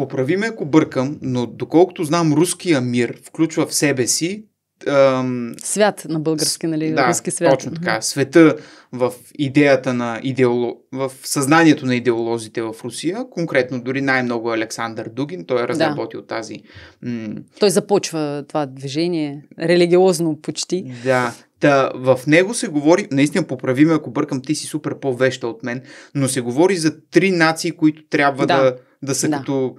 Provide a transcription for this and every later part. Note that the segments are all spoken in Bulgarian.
Поправи ме, ако бъркам, но доколкото знам, руския мир включва в себе си ам, свят на български, нали? Да, руски свят. Точно така. Света в идеята на идеоло... в съзнанието на идеолозите в Русия, конкретно дори най-много Александър Дугин, той е разработил да. тази. М... Той започва това движение, религиозно почти. Да. Та, в него се говори, наистина поправи ме ако бъркам, ти си супер по-веща от мен, но се говори за три нации, които трябва да, да, да са да. като...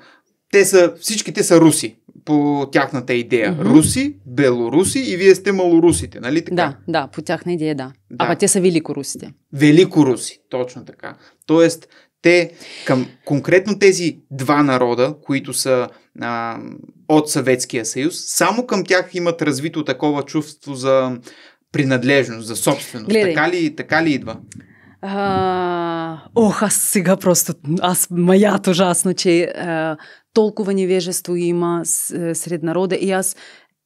Те са, всичките са руси по тяхната идея. Mm-hmm. Руси, белоруси и вие сте малорусите, нали така? Да, да, по тяхна идея, да. да. Ама те са великорусите. Великоруси, точно така. Тоест, те към конкретно тези два народа, които са а, от Съветския съюз, само към тях имат развито такова чувство за принадлежност, за собственост. Гледай. Така ли, така ли идва? А, ох, аз сега просто, аз маят ужасно, че а, толкова невежество има е, сред народа и аз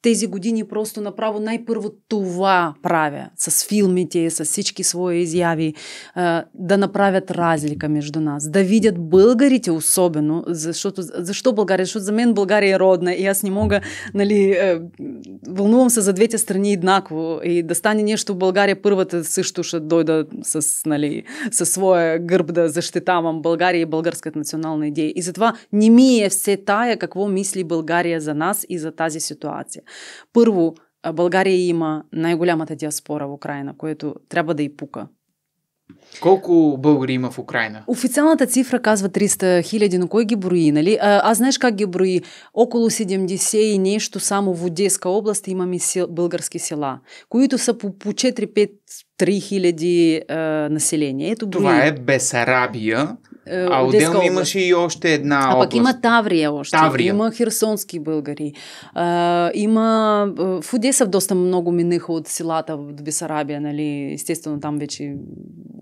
тези години просто направо най-първо това правя с филмите, с всички свои изяви, да направят разлика между нас, да видят българите особено, защото защо България? Защото за мен България е родна и аз не мога, нали, е, вълнувам се за двете страни еднакво и да стане нещо в България, първата също ще дойда с, нали, със своя гърб да защитавам България и българската национална идея. И затова не ми е все тая какво мисли България за нас и за тази ситуация. Първо, България има най-голямата диаспора в Украина, което трябва да и пука. Колко българи има в Украина? Официалната цифра казва 300 хиляди, но кой ги брои, нали? А, а знаеш как ги брои? Около 70 и нещо само в Одеска област имаме сел, български села, които са по, по 4-5-3 хиляди население. Ето брои. Това е Бесарабия, е, а отделно имаше и още една а, област. А пък има Таврия още. Таврия. Има херсонски българи. А, има... Е, в Одеса доста много минаха от селата в Бесарабия, нали? Естествено, там вече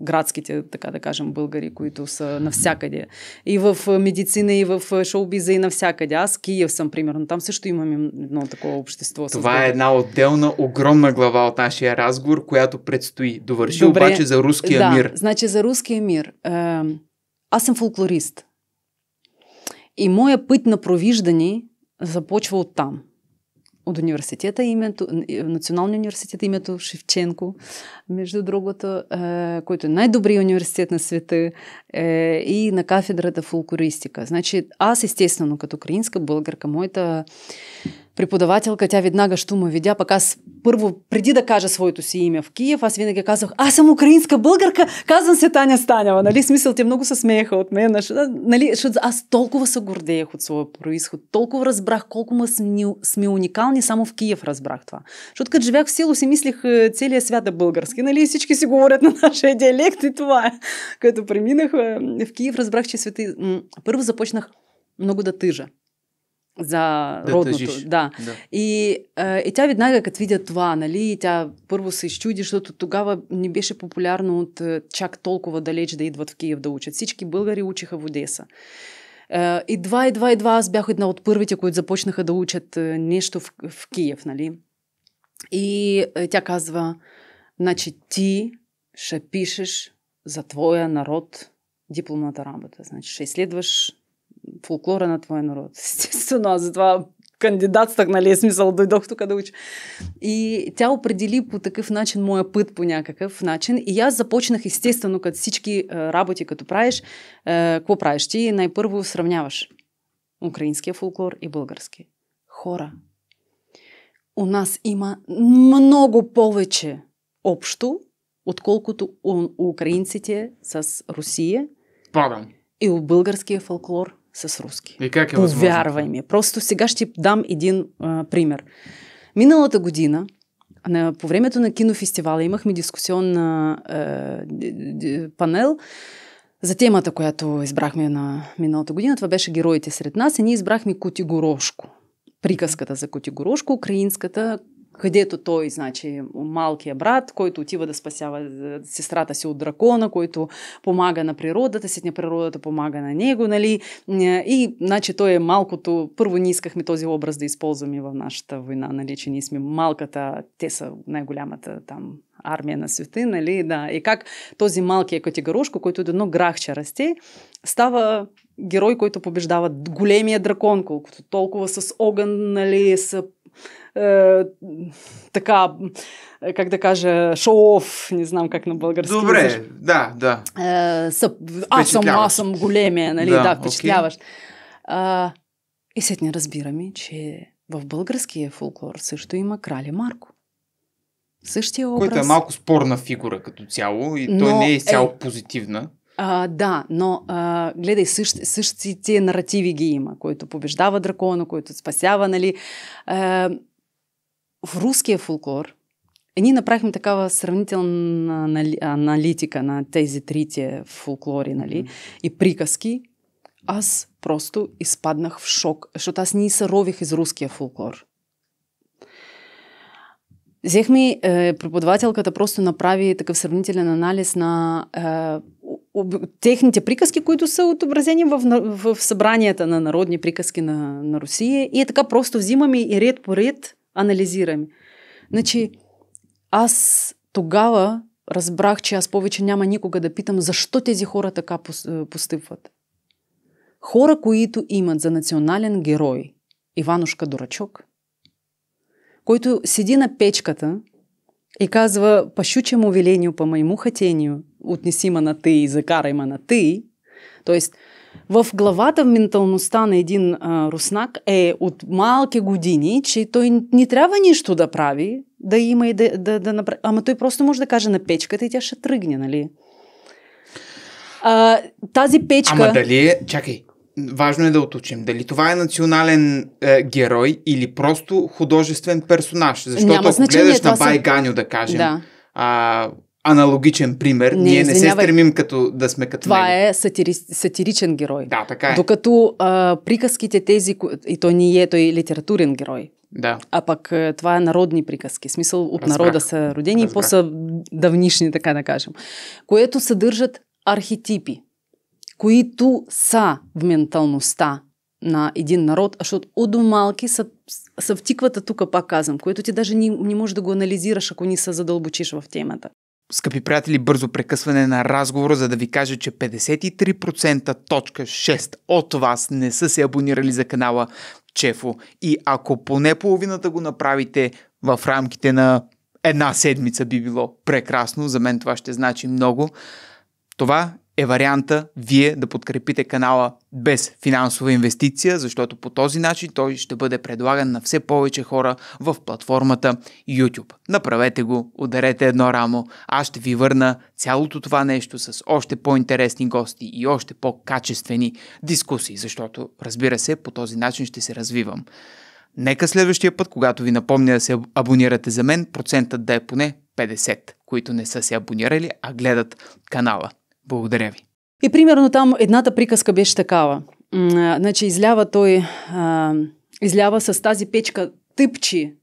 градските, така да кажем, българи, които са навсякъде. И в е, медицина, и в шоубиза, и навсякъде. Аз Киев съм, примерно. Там също имаме едно такова общество. Това е една отделна, огромна глава от нашия разговор, която предстои. Довърши Добре. обаче за руския да, мир. Значи за руския мир. Аз съм фолклорист. И моя път на провиждане започва от там. От университета, името, Националния университет, името Шевченко, между другото, е, който е най-добрият университет на света е, и на кафедрата фолклористика. Значи аз, естествено, като украинска българка, моята преподавателка, тя веднага що ме видя, пък аз първо, преди да кажа своето си име в Киев, аз винаги казах, аз съм украинска българка, казвам се Таня Станева, нали, смисъл, те много се смееха от мен, нали, аз толкова се гордеех от своя происход, толкова разбрах колко ме сме, сме уникални, само в Киев разбрах това. Защото като живях в село си мислих е, целият свят е български, нали, всички си говорят на нашия диалект и това е. Като преминах е, в Киев, разбрах, че света... Първо започнах много да тъжа за да родното. Тъжиш. Да. да. И, а, е, и тя веднага, като видя това, нали, тя първо се изчуди, защото тогава не беше популярно от е, чак толкова далеч да идват в Киев да учат. Всички българи учиха в Одеса. И е, два, и два, и два, аз бях една от първите, които започнаха да учат нещо в, в Киев, нали? И тя казва, значи ти ще пишеш за твоя народ дипломната работа. Значи ще изследваш фолклора на твоя народ. Естествено, аз затова кандидатствах, нали, е смисъл, дойдох тук да уча. И тя определи по такъв начин моя път по някакъв начин. И аз започнах, естествено, като всички работи, като правиш, какво правиш ти? Най-първо сравняваш украинския фолклор и български. Хора, у нас има много повече общо, отколкото у украинците с Русия. Падам. И у българския фолклор с руски. И как е Повярвай ми. Просто сега ще дам един а, пример. Миналата година, на, по времето на кинофестивала, имахме дискусионна а, панел за темата, която избрахме на миналата година. Това беше героите сред нас и ние избрахме Кутигорошко. Приказката за Кутигорошко, украинската, където той, значи, малкият брат, който отива да спасява е, сестрата си от дракона, който помага на природата, сетне природата помага на него, нали? Е, и, значи, той е малкото, първо не искахме този образ да използваме в нашата война, нали, че ние сме малката, те са най-голямата там армия на света, нали, да. И как този малкият категорушко, който е едно грахче расте, става герой, който побеждава големия дракон, колкото толкова с огън, нали, с е, така, как да кажа, шоу-оф, не знам как на български. Добре, язик. да, да. Е, съп, аз съм, аз съм големия, нали, да, да впечатляваш. Okay. и след не разбираме, че в българския фолклор също има краля Марко. Същия образ. Който е малко спорна фигура като цяло и той не е, е- изцяло е, позитивна. А, да, но а, гледай, същи тези наративи ги има, който побеждава дракона, който спасява, нали. А, в русский фолклор Они направихме такава сравнителна аналитика на тези трите фолклори нали, mm. и приказки. Аз просто изпаднах в шок, защото аз не сърових из руския фолклор. Взехме, е, э, преподавателката просто направи такъв сравнителен анализ на е, э, об, техните приказки, които са отобразени в, в, в събранията на народни приказки на, на Русия. И е така просто взимаме и ред по ред анализираме. Значи, аз тогава разбрах, че аз повече няма никога да питам защо тези хора така е, постъпват. Хора, които имат за национален герой Иванушка Дурачок, който седи на печката и казва по щучьему велению, по моему хотению, отнеси ма на ты и закарай ма на ты. Тоест, в главата, в менталността на един а, руснак е от малки години, че той не трябва нищо да прави, да има и да, да, да направи. Ама той просто може да каже на печката и тя ще тръгне, нали? А, тази печка... Ама дали е... Чакай, важно е да уточним. Дали това е национален е, герой или просто художествен персонаж? Защото Няма ако гледаш на Байганю, Ганю, да кажем, да. А, аналогичен пример. Не, Ние не се стремим като да сме като Това него. е сатири, сатиричен герой. Да, така е. Докато а, приказките тези, и той не е, той е литературен герой. Да. А пък това е народни приказки. Смисъл от Разбрах. народа са родени и по-са давнишни, така да кажем. Което съдържат архетипи, които са в менталността на един народ, защото от до малки са, са в тук, пак казвам, което ти даже не, не можеш да го анализираш, ако не се задълбочиш в темата. Скъпи приятели, бързо прекъсване на разговора, за да ви кажа, че 53.6% от вас не са се абонирали за канала Чефо. И ако поне половината го направите в рамките на една седмица би било прекрасно. За мен това ще значи много. Това е варианта вие да подкрепите канала без финансова инвестиция, защото по този начин той ще бъде предлаган на все повече хора в платформата YouTube. Направете го, ударете едно рамо, аз ще ви върна цялото това нещо с още по-интересни гости и още по-качествени дискусии, защото разбира се, по този начин ще се развивам. Нека следващия път, когато ви напомня да се абонирате за мен, процентът да е поне 50, които не са се абонирали, а гледат канала. Благодаря ви. И примерно там едната приказка беше такава. Значи излява той, а, излява с тази печка тъпчи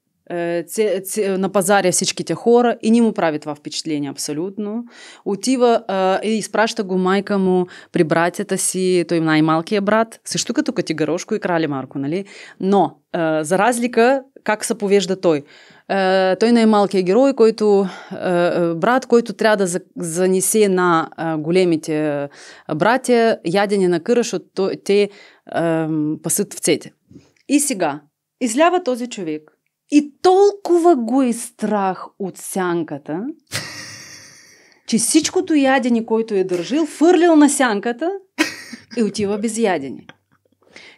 Це, це на пазарі всичките тя хора, і му править това впечатление абсолютно. Отива тіва і го майка му при братята си, той най наймалкий брат, също като тука и крали Марко. нали? Но, за разлика, как се повежда той. Той най-малкият е герой, който брат, който трябва да занесе на големите братя ядене на къра, защото те пасат в цете. И сега, излява този човек – И толкова го е страх от сянката, че всичкото ядене, който е държил, фърлил на сянката и отива без ядене.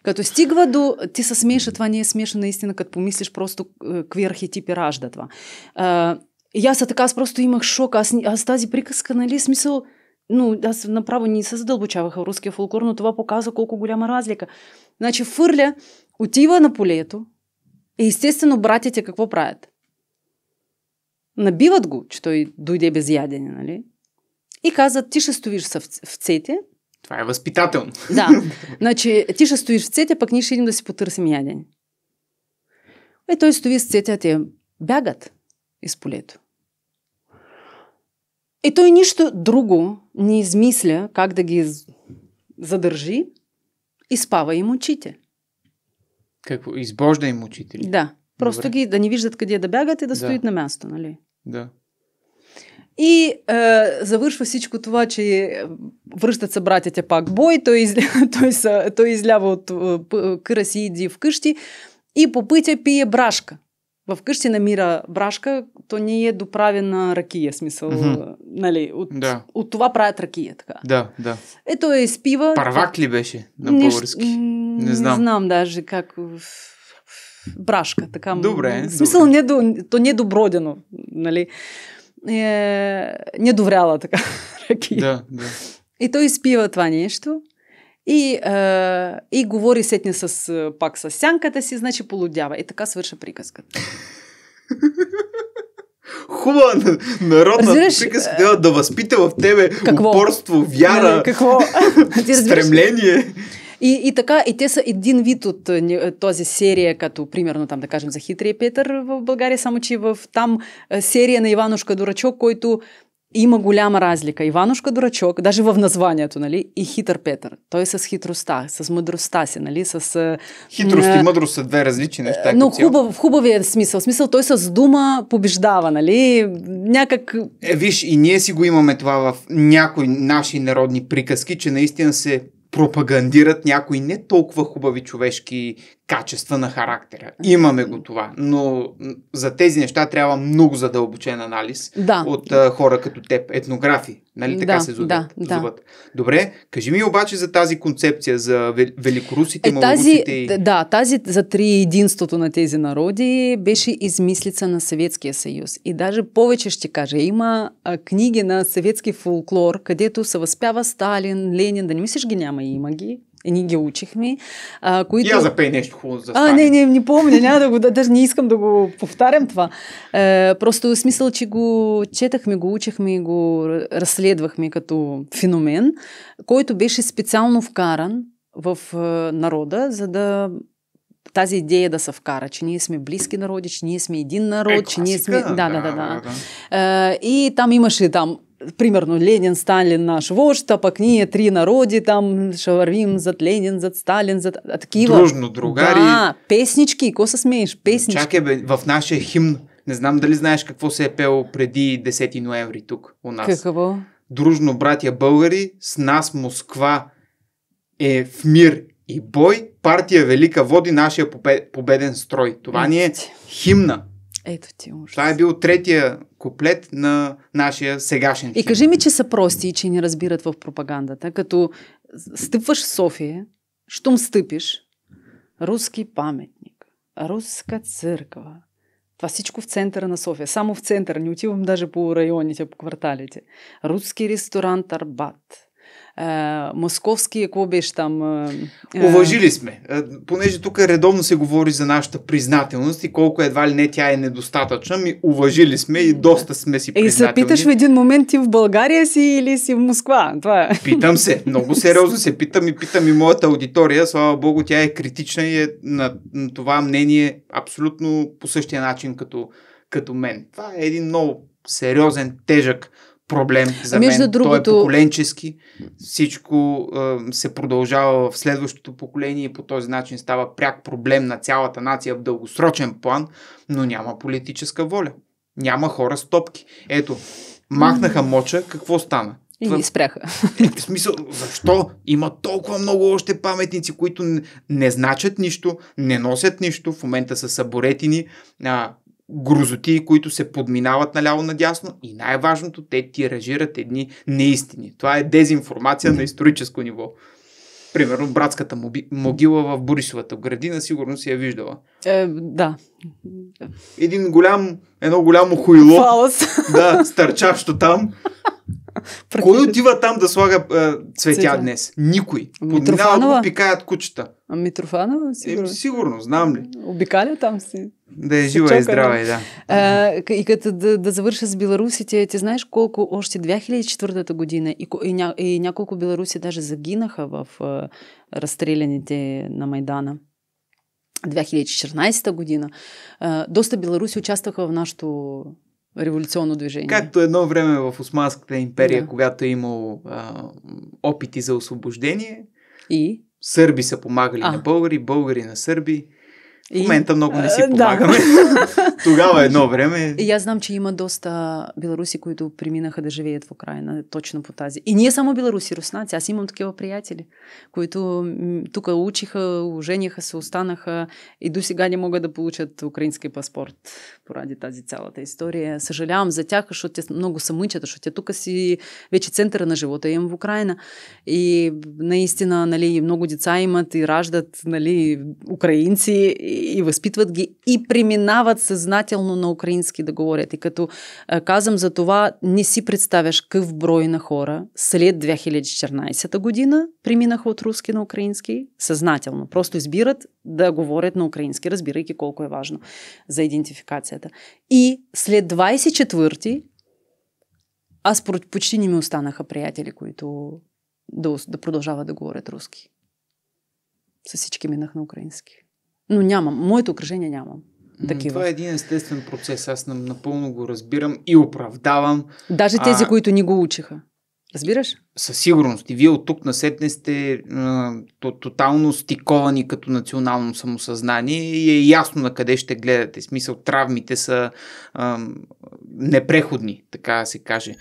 Като стигва до... Ти се смееш, а това не е смешно наистина, като помислиш просто какви архетипи ражда това. А, и аз така, аз просто имах шок. Аз, аз тази приказка, нали, смисъл... Ну, аз направо не се задълбочаваха в руския фолклор, но това показва колко голяма разлика. Значи фърля, отива на полето, И естествено, братите какво правят? Набиват го, че той дойде без ядене, нали? И казват, ти ще стоиш в цете. Това е възпитателно. Да. Значи, ти ще стоиш в цете, пък ние ще идем да си потърсим ядене. Е, той стои с цете, а те бягат из полето. И е, той нищо друго не измисля как да ги задържи и спава им очите. Какво? Избожда им учители? Да. Просто ги да не виждат къде да бягат и да, да. стоят на място, нали? Да. И е, завършва всичко това, че е, връщат се братята пак бой, той, изля, той, са, той излява от къра си иди вкъщи и по пътя пие брашка. В къщи намира брашка, то не е доправена ракия, смисъл, mm-hmm. нали, от, да. от това правят ракия, така. Да, да. Ето е изпива. Парвак ли беше на български? Нещ... Не знам. Не знам даже как... Брашка, така. Добре. В смисъл, добре. Не, то не е добродено, нали? Е, недовряла така Да, да. И той изпива това нещо и, е, и говори сетне с, пак с сянката си, значи полудява. И така свърша приказката. Хубава народна Разбираш, приказка трябва да възпита в тебе какво? упорство, вяра, е, какво? стремление. И, и така, и те са един вид от е, е, този серия, като примерно там да кажем за Хитрия Петър в България, само че в там е, серия на Иванушка Дурачок, който има голяма разлика. Иванушка Дурачок, даже в названието, нали, и Хитър Петър. Той е с хитростта, с мъдростта си, нали, с... Хитрост и мъдрост са две различни неща. Но хубав, в хубавия смисъл. смисъл той с дума побеждава, нали, някак... Е, виж, и ние си го имаме това в някои наши народни приказки, че наистина се пропагандират някои не толкова хубави човешки качества на характера. Имаме го това, но за тези неща трябва много задълбочен анализ да. от а, хора като теб, етнографи, нали така да, се зубят? Да, да. Добре, кажи ми обаче за тази концепция за великорусите, е, тази, и... Да, тази за три единството на тези народи беше измислица на Съветския съюз. И даже повече ще кажа, има книги на съветски фолклор, където се възпява Сталин, Ленин, да не мислиш ги няма ама има ги. ние ги учихме. А, които... Я запей нещо хубаво за А, не, не, не помня, няма да го, даже не искам да го повтарям това. Е, просто смисъл, че го четахме, го учихме и го разследвахме като феномен, който беше специално вкаран в е, народа, за да тази идея да се вкара, че ние сме близки народи, че ние сме един народ, е, че ние сме... Да, да, да. да. да. Е, и там имаше там примерно Ленин Сталин наш вождь, по книге три народи там шаварвим, зад Ленин, зад Сталин, зад а такі Дружно, другари. Да, песнички, ко се смееш, песнички. Чакай бе, в нашия химн, не знам дали знаеш какво се е пело преди 10 ноември тук у нас. Какво? Дружно, братя българи, с нас Москва е в мир и бой, партия Велика води нашия победен строй. Това Ето ни е химна. Ето ти, ужас. Това е бил третия куплет на нашия сегашен химн. И кажи ми, че са прости и че не разбират в пропагандата. Като стъпваш в София, щом стъпиш, руски паметник, руска църква. Това всичко в центъра на София. Само в центъра. Не отивам даже по районите, по кварталите. Руски ресторант Арбат а, е, московски, какво беше там? А, е, е? Уважили сме, понеже тук редовно се говори за нашата признателност и колко едва ли не тя е недостатъчна, ми уважили сме и доста сме си признателни. И се питаш в един момент ти в България си или си в Москва? Това е. Питам се, много сериозно се питам и питам и моята аудитория, слава богу, тя е критична и е на, на това мнение абсолютно по същия начин като, като мен. Това е един много сериозен, тежък проблем за мен. Между другото... Той е поколенчески. Всичко е, се продължава в следващото поколение и по този начин става пряк проблем на цялата нация в дългосрочен план, но няма политическа воля. Няма хора с топки. Ето, махнаха моча, какво стана? И ги спряха. Е, в смисъл, защо има толкова много още паметници, които не, не значат нищо, не носят нищо, в момента са саборетини, а, грозоти, които се подминават наляво-надясно и най-важното, те тиражират едни неистини. Това е дезинформация на историческо ниво. Примерно, братската могила в Борисовата градина сигурно си я виждала. Е, да. Един голям, едно голямо хуйло. Фалос. Да, стърчащо там. Практически... Кой отива там да слага а, е, цветя цветя днес? Никой. Ами Подминава, пикаят кучета. А Митрофанова? Е, сигурно. Е, сигурно, знам ли. Обикаля там си. Да е жива и здрава, и да. А, и като да, да завърша с беларусите, ти знаеш колко още 2004 година и, и, ня, и няколко беларуси даже загинаха в а, разстреляните на Майдана. 2014 година. А, доста беларуси участваха в нашото революционно движение. Както едно време в Османската империя, да. когато е имало а, опити за освобождение. И? Сърби са помагали а. на българи, българи на сърби. И... В момента много не си помагаме. Да. Тогава едно време. И аз знам, че има доста беларуси, които преминаха да живеят в Украина точно по тази. И ние само беларуси, руснаци. Аз имам такива приятели, които тук учиха, ожениха се, останаха и до сега не могат да получат украински паспорт поради тази цялата история. Съжалявам за тях, защото те много са мъчат, защото те тук си вече центъра на живота им в Украина. И наистина, нали, много деца имат и раждат, нали, украинци и възпитват ги и преминават съзнателно на украински да говорят. И като казвам за това, не си представяш какъв брой на хора след 2014 година преминаха от руски на украински съзнателно. Просто избират да говорят на украински, разбирайки колко е важно за идентификацията. И след 24-ти аз почти не ми останаха приятели, които да, да продължават да говорят руски. С всички минах на украински. Но нямам. Моето окръжение нямам. Такива. Това е един естествен процес. Аз напълно го разбирам и оправдавам. Даже тези, а... които ни го учиха. Разбираш? Със сигурност. И вие от тук насетне сте а, тотално стиковани като национално самосъзнание и е ясно на къде ще гледате. В смисъл, травмите са а, непреходни, така да се каже.